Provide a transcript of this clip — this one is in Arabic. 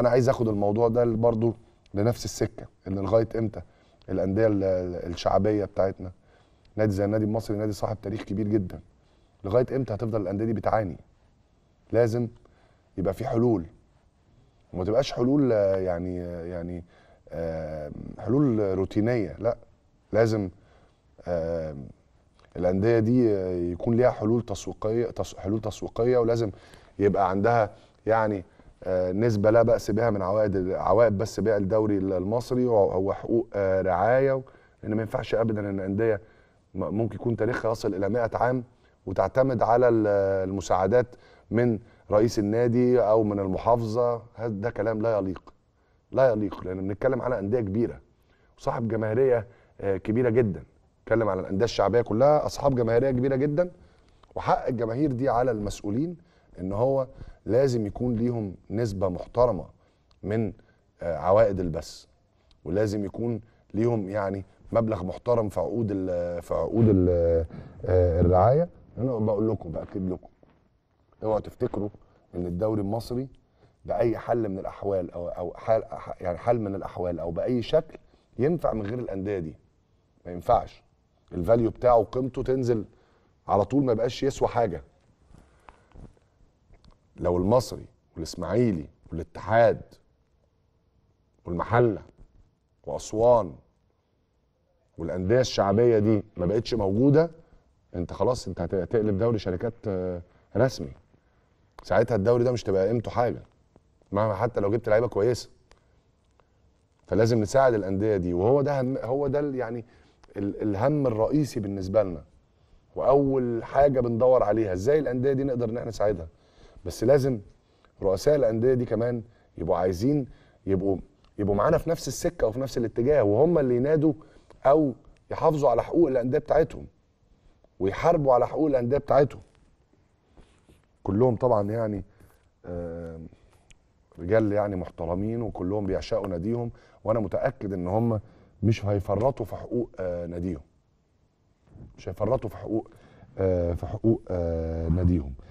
انا عايز اخد الموضوع ده برضو لنفس السكه ان لغايه امتى الانديه الشعبيه بتاعتنا نادي زي النادي المصري نادي صاحب تاريخ كبير جدا لغايه امتى هتفضل الانديه دي بتعاني لازم يبقى في حلول وما تبقاش حلول يعني يعني حلول روتينيه لا لازم الانديه دي يكون ليها حلول تسويقيه حلول تسويقيه ولازم يبقى عندها يعني آه، نسبه لا باس بها من عوائد عوائد بس بيع الدوري المصري وهو حقوق آه، رعايه لان ما ينفعش ابدا ان الانديه ممكن يكون تاريخها يصل الى 100 عام وتعتمد على المساعدات من رئيس النادي او من المحافظه ده كلام لا يليق لا يليق لان بنتكلم على انديه كبيره وصاحب جماهيريه آه، كبيره جدا نتكلم على الانديه الشعبيه كلها اصحاب جماهيريه كبيره جدا وحق الجماهير دي على المسؤولين ان هو لازم يكون ليهم نسبه محترمه من آه، عوائد البث ولازم يكون ليهم يعني مبلغ محترم في عقود في عقود آه، الرعايه انا بقول لكم باكد لكم اوعوا تفتكروا ان الدوري المصري باي حل من الاحوال او او حال يعني حل من الاحوال او باي شكل ينفع من غير الانديه دي ما ينفعش الفاليو بتاعه قيمته تنزل على طول ما يبقاش يسوى حاجه لو المصري والاسماعيلي والاتحاد والمحله واسوان والانديه الشعبيه دي ما بقتش موجوده انت خلاص انت هتقلب دوري شركات آه، رسمي ساعتها الدوري ده مش تبقى قيمته حاجه مهما حتى لو جبت لعيبه كويسه فلازم نساعد الانديه دي وهو ده هم هو ده يعني الهم الرئيسي بالنسبه لنا واول حاجه بندور عليها ازاي الانديه دي نقدر ان احنا نساعدها بس لازم رؤساء الانديه دي كمان يبقوا عايزين يبقوا يبقوا معانا في نفس السكه وفي نفس الاتجاه وهم اللي ينادوا او يحافظوا على حقوق الانديه بتاعتهم ويحاربوا على حقوق الانديه بتاعتهم كلهم طبعا يعني آه، رجال يعني محترمين وكلهم بيعشقوا ناديهم وانا متاكد ان هم مش هيفرطوا في حقوق آه، ناديهم مش هيفرطوا في حقوق آه، في حقوق ناديهم